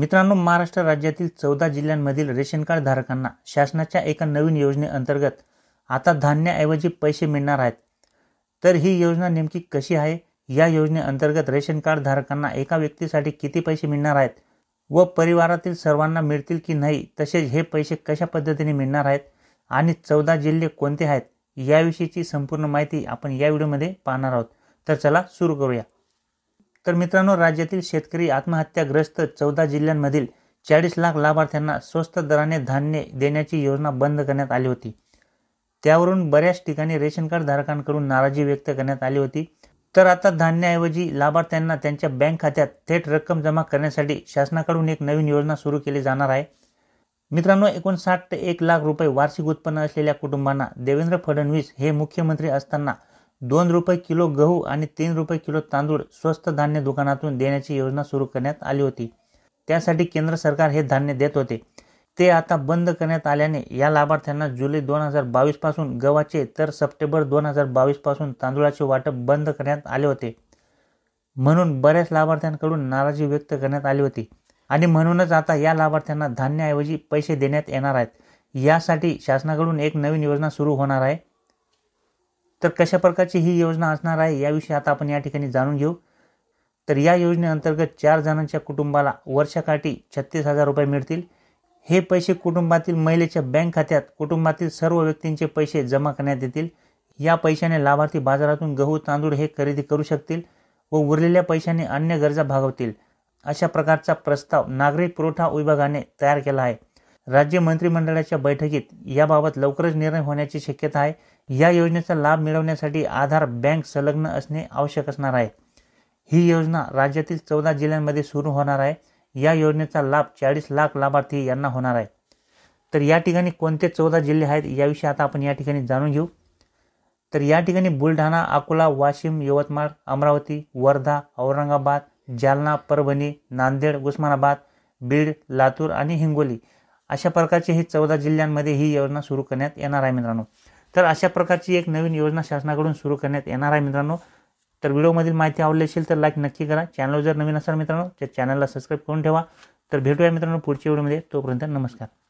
मित्रांनो महाराष्ट्र राज्यातील चौदा जिल्ह्यांमधील रेशन कार्ड धारकांना शासनाच्या एका नवीन योजनेअंतर्गत आता धान्याऐवजी पैसे मिळणार आहेत तर ही योजना नेमकी कशी आहे या योजनेअंतर्गत रेशन कार्ड धारकांना एका व्यक्तीसाठी किती पैसे मिळणार आहेत व परिवारातील सर्वांना मिळतील की नाही तसेच हे पैसे कशा पद्धतीने मिळणार आहेत आणि चौदा जिल्हे कोणते आहेत याविषयीची संपूर्ण माहिती आपण या व्हिडिओमध्ये पाहणार आहोत तर चला सुरू करूया तर मित्रांनो राज्यातील शेतकरी आत्महत्याग्रस्त चौदा जिल्ह्यांमधील चाळीस लाख लाभार्थ्यांना स्वस्त दराने धान्य देण्याची योजना बंद करण्यात आली होती त्यावरून बऱ्याच ठिकाणी रेशन कार्ड धारकांकडून नाराजी व्यक्त करण्यात आली होती तर आता धान्याऐवजी लाभार्थ्यांना त्यांच्या बँक खात्यात थेट रक्कम जमा करण्यासाठी शासनाकडून एक नवीन योजना सुरू केली जाणार आहे मित्रांनो एकोणसाठ ते एक लाख रुपये वार्षिक उत्पन्न असलेल्या कुटुंबांना देवेंद्र फडणवीस हे मुख्यमंत्री असताना दोन रुपये किलो गहू आणि तीन रुपये किलो तांदूळ स्वस्त धान्य दुकानातून देण्याची योजना सुरू करण्यात आली होती त्यासाठी केंद्र सरकार हे धान्य देत होते ते आता बंद करण्यात आल्याने या लाभार्थ्यांना जुलै दोन हजार बावीसपासून गव्हाचे तर सप्टेंबर दोन हजार बावीसपासून तांदुळाचे वाटप बंद करण्यात आले होते म्हणून बऱ्याच लाभार्थ्यांकडून नाराजी व्यक्त करण्यात आली होती आणि म्हणूनच आता या लाभार्थ्यांना धान्याऐवजी पैसे देण्यात येणार आहेत यासाठी शासनाकडून एक नवीन योजना सुरू होणार आहे तर कशा प्रकारची ही योजना असणार आहे याविषयी आता आपण या ठिकाणी जाणून घेऊ तर या योजनेअंतर्गत चार जणांच्या कुटुंबाला वर्षाकाठी छत्तीस हजार रुपये मिळतील हे पैसे कुटुंबातील महिलेच्या बँक खात्यात कुटुंबातील सर्व व्यक्तींचे पैसे जमा करण्यात येतील या पैशाने लाभार्थी बाजारातून गहू तांदूळ हे खरेदी करू शकतील व उरलेल्या पैशाने अन्य गरजा भागवतील अशा प्रकारचा प्रस्ताव नागरिक पुरवठा विभागाने तयार केला आहे राज्य मंत्रिमंडळाच्या बैठकीत याबाबत लवकरच निर्णय होण्याची शक्यता आहे या योजनेचा लाभ मिळवण्यासाठी आधार बँक संलग्न असणे आवश्यक असणार आहे ही योजना राज्यातील चौदा जिल्ह्यांमध्ये सुरू होणार आहे या योजनेचा लाभ चाळीस लाख लाभार्थी यांना होणार आहे तर या ठिकाणी कोणते चौदा जिल्हे आहेत याविषयी आता आपण या ठिकाणी जाणून घेऊ तर या ठिकाणी बुलढाणा अकोला वाशिम यवतमाळ अमरावती वर्धा औरंगाबाद जालना परभणी नांदेड उस्मानाबाद बीड लातूर आणि हिंगोली अशा प्रकारचे हे चौदा जिल्ह्यांमध्ये ही योजना सुरू करण्यात येणार आहे मित्रांनो तर अशा प्रकारची एक नवीन योजना शासनाकडून सुरू करण्यात येणार आहे मित्रांनो तर व्हिडिओमधील माहिती आवडली असेल तर लाईक नक्की करा चॅनल जर नवीन असाल मित्रांनो तर चॅनलला सबस्क्राईब करून ठेवा तर भेटूया मित्रांनो पुढच्या व्हिडिओमध्ये तोपर्यंत नमस्कार